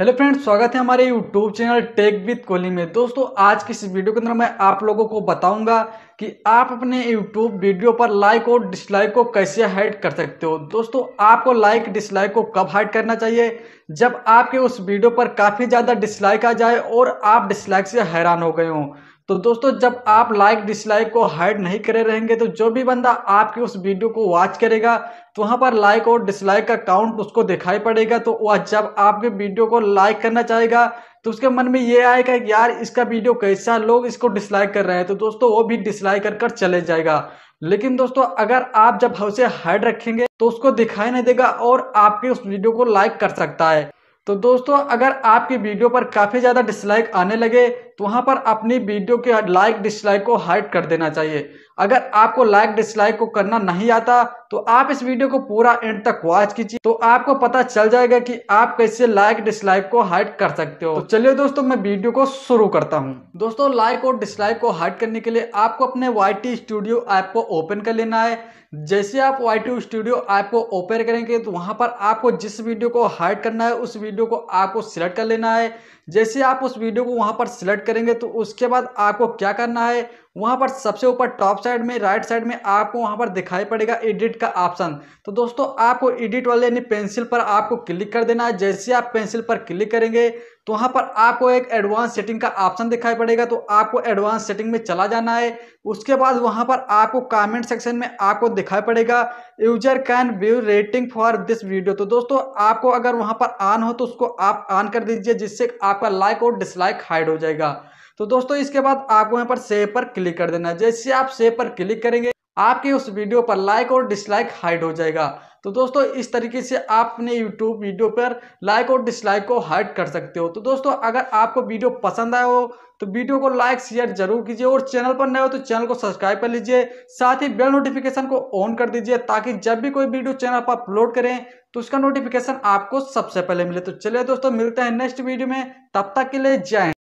hello friends स्वागत है हमारे YouTube channel tech with Kohli में दोस्तों आज की इस वीडियो के अंदर मैं आप लोगों को बताऊंगा कि आप अपने यूट्यूब वीडियो पर लाइक और डिसलाइक को कैसे हाइड कर सकते हो दोस्तों आपको लाइक डिसलाइक को कब हाइड करना चाहिए जब आपके उस वीडियो पर काफ़ी ज़्यादा डिसलाइक आ जाए और आप डिसलाइक से हैरान हो गए हों तो दोस्तों जब आप लाइक डिसलाइक को हाइड नहीं करे रहेंगे तो जो भी बंदा आपकी उस वीडियो को वॉच करेगा तो वहां पर लाइक और डिसलाइक का काउंट उसको दिखाई पड़ेगा तो वह जब आपके वीडियो को लाइक करना चाहेगा तो उसके मन में ये आएगा कि यार इसका वीडियो कैसा लोग इसको डिसलाइक कर रहे हैं तो दोस्तों वो भी डिसलाइक कर कर चले जाएगा लेकिन दोस्तों अगर आप जब उसे हाइड रखेंगे तो उसको दिखाई नहीं देगा और आपके उस वीडियो को लाइक कर सकता है तो दोस्तों अगर आपकी वीडियो पर काफ़ी ज़्यादा डिसलाइक आने लगे तो वहाँ पर अपनी वीडियो के लाइक डिसलाइक को हाइड कर देना चाहिए अगर आपको लाइक डिसलाइक को करना नहीं आता तो आप इस वीडियो को पूरा एंड तक वॉच कीजिए तो आपको पता चल जाएगा कि आप कैसे लाइक डिसलाइक को हाइड कर सकते हो तो चलिए दोस्तों मैं वीडियो को शुरू करता हूँ दोस्तों लाइक और डिसलाइक को हाइड करने के लिए आपको अपने वाई स्टूडियो ऐप को ओपन कर लेना है जैसे आप वाई स्टूडियो ऐप को ओपन करेंगे तो वहाँ पर आपको जिस वीडियो को हाइड करना है उस वीडियो को आपको सिलेक्ट कर लेना है जैसे आप उस वीडियो को वहाँ पर सिलेक्ट करेंगे तो उसके बाद आपको क्या करना है वहाँ पर सबसे ऊपर टॉप साइड में राइट साइड में आपको वहाँ पर दिखाई पड़ेगा एडिट का ऑप्शन तो दोस्तों आपको एडिट वाले यानी पेंसिल पर आपको क्लिक कर देना है जैसे आप पेंसिल पर क्लिक करेंगे तो वहाँ पर आपको एक एडवांस सेटिंग का ऑप्शन दिखाई पड़ेगा तो आपको एडवांस सेटिंग में चला जाना है उसके बाद वहाँ पर आपको कमेंट सेक्शन में आपको दिखाई पड़ेगा user can view rating for this video तो दोस्तों आपको अगर वहाँ पर ऑन हो तो उसको आप ऑन कर दीजिए जिससे आपका लाइक और डिसलाइक हाइड हो जाएगा तो दोस्तों इसके बाद आपको यहाँ पर सेव पर क्लिक कर देना है जैसे आप सेव पर क्लिक करेंगे आपके उस वीडियो पर लाइक और डिसलाइक हाइड हो जाएगा तो दोस्तों इस तरीके से आप अपने यूट्यूब वीडियो पर लाइक और डिसलाइक को हाइड कर सकते हो तो दोस्तों अगर आपको वीडियो पसंद आया हो तो वीडियो को लाइक शेयर जरूर कीजिए और चैनल पर नए हो तो चैनल को सब्सक्राइब कर लीजिए साथ ही बेल नोटिफिकेशन को ऑन कर दीजिए ताकि जब भी कोई वीडियो चैनल पर अपलोड करें तो उसका नोटिफिकेशन आपको सबसे पहले मिले तो चलिए दोस्तों मिलते हैं नेक्स्ट वीडियो में तब तक के लिए जय